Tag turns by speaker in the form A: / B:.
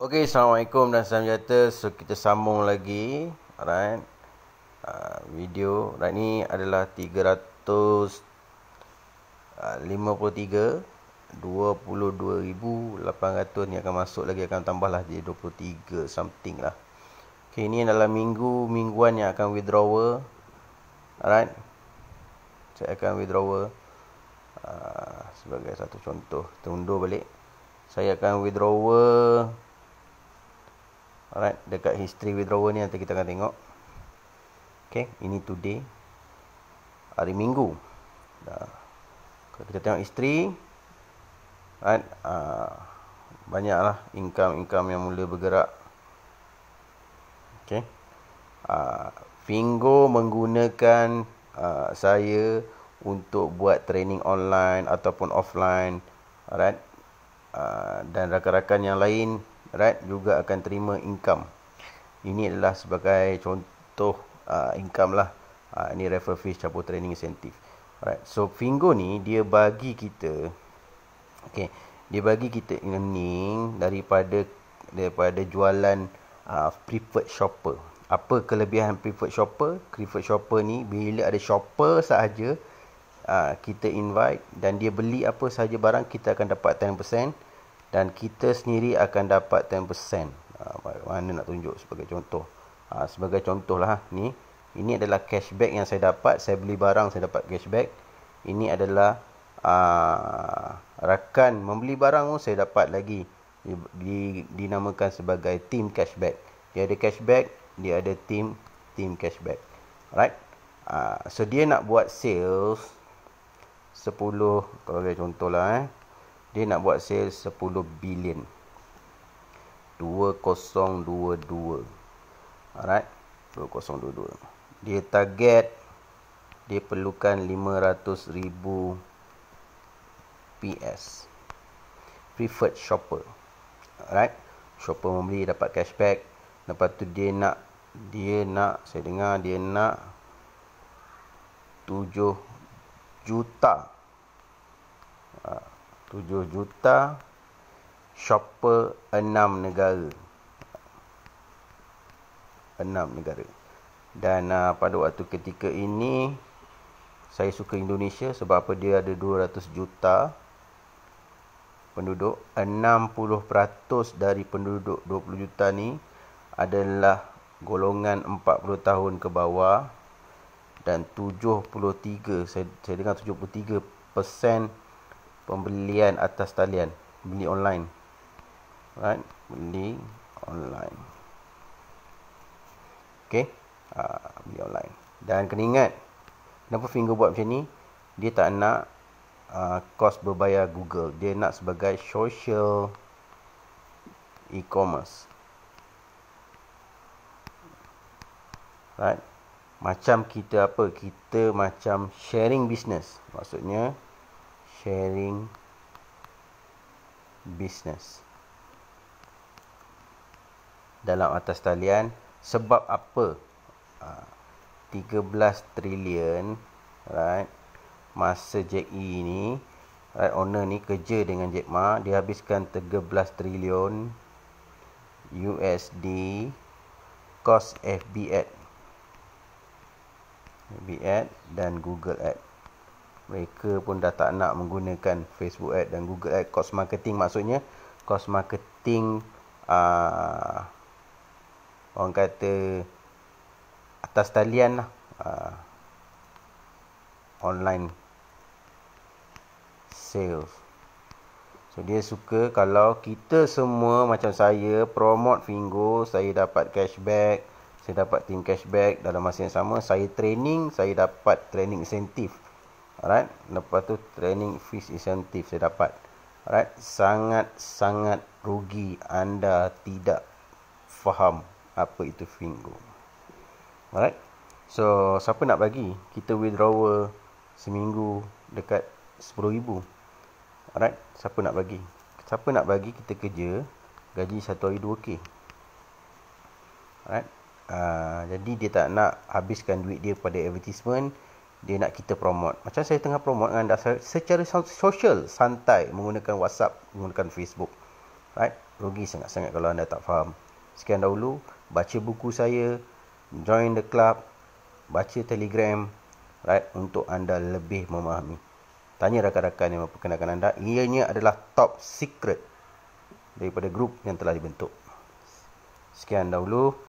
A: Okey, Assalamualaikum dan salam sejahtera. So, kita sambung lagi. Alright. Uh, video. Alright, ni adalah 353. Uh, 22,800 ni akan masuk lagi. Akan tambah lah jadi 23 something lah. Okey, ni adalah minggu. Mingguan yang akan withdrawal. Alright. Saya akan withdrawal. Uh, sebagai satu contoh. Tunduk balik. Saya akan withdrawal... Alright, dekat history withdrawal ni nanti kita akan tengok. Okay, ini today. Hari Minggu. Dah. Kalau kita tengok history. Alright, uh, banyaklah income-income yang mula bergerak. Okay. Uh, Fingo menggunakan uh, saya untuk buat training online ataupun offline. Alright. Uh, dan rakan-rakan yang lain right juga akan terima income ini adalah sebagai contoh uh, income lah uh, ini refer fees cabut training incentive right so fingo ni dia bagi kita okay, dia bagi kita earning daripada daripada jualan uh, preferred shopper apa kelebihan preferred shopper preferred shopper ni bila ada shopper sahaja uh, kita invite dan dia beli apa sahaja barang kita akan dapat 10% dan kita sendiri akan dapat 10% ha, mana nak tunjuk sebagai contoh ha, sebagai contoh lah ni ini adalah cashback yang saya dapat saya beli barang saya dapat cashback ini adalah uh, rakan membeli barang pun saya dapat lagi di, dinamakan sebagai team cashback dia ada cashback dia ada team team cashback right uh, so dia nak buat sales 10 kalau contohlah eh dia nak buat sale 10 bilion 2022 alright 2022 dia target dia perlukan 500 ribu PS preferred shopper alright shopper membeli dapat cashback lepas tu dia nak dia nak saya dengar dia nak 7 juta 7 juta shopper 6 negara 6 negara dan uh, pada waktu ketika ini saya suka Indonesia sebab apa dia ada 200 juta penduduk 60% dari penduduk 20 juta ni adalah golongan 40 tahun ke bawah dan 73 saya, saya dengar 73% pembelian atas talian beli online right beli online okey ha, ah, beli online dan kena ingat kenapa finger buat macam ni dia tak nak ah, kos berbayar Google dia nak sebagai social e-commerce right macam kita apa kita macam sharing business maksudnya sharing business dalam atas talian sebab apa 13 ah, trilion right masa Jack E ni right owner ni kerja dengan Jack Ma dia habiskan 13 trilion USD cost FB ad FB ad dan Google ad mereka pun dah tak nak menggunakan Facebook Ad dan Google Ad cost marketing maksudnya cost marketing uh, orang kata atas talian lah uh, online sales so dia suka kalau kita semua macam saya promote Fingo saya dapat cashback saya dapat team cashback dalam masa yang sama saya training saya dapat training insentif. Alright, lepas tu training fees incentive saya dapat. Alright, sangat-sangat rugi anda tidak faham apa itu Fingo. Alright. So, siapa nak bagi kita withdrawal seminggu dekat 10,000. Alright, siapa nak bagi? Siapa nak bagi kita kerja gaji satu hari 2k. Alright. Uh, jadi dia tak nak habiskan duit dia pada advertisement dia nak kita promote. Macam saya tengah promote dengan anda secara social santai menggunakan WhatsApp, menggunakan Facebook. Right? Rugi sangat-sangat kalau anda tak faham. Sekian dahulu, baca buku saya, join the club, baca Telegram, right? Untuk anda lebih memahami. Tanya rakan-rakan yang memperkenalkan anda, ianya adalah top secret daripada grup yang telah dibentuk. Sekian dahulu.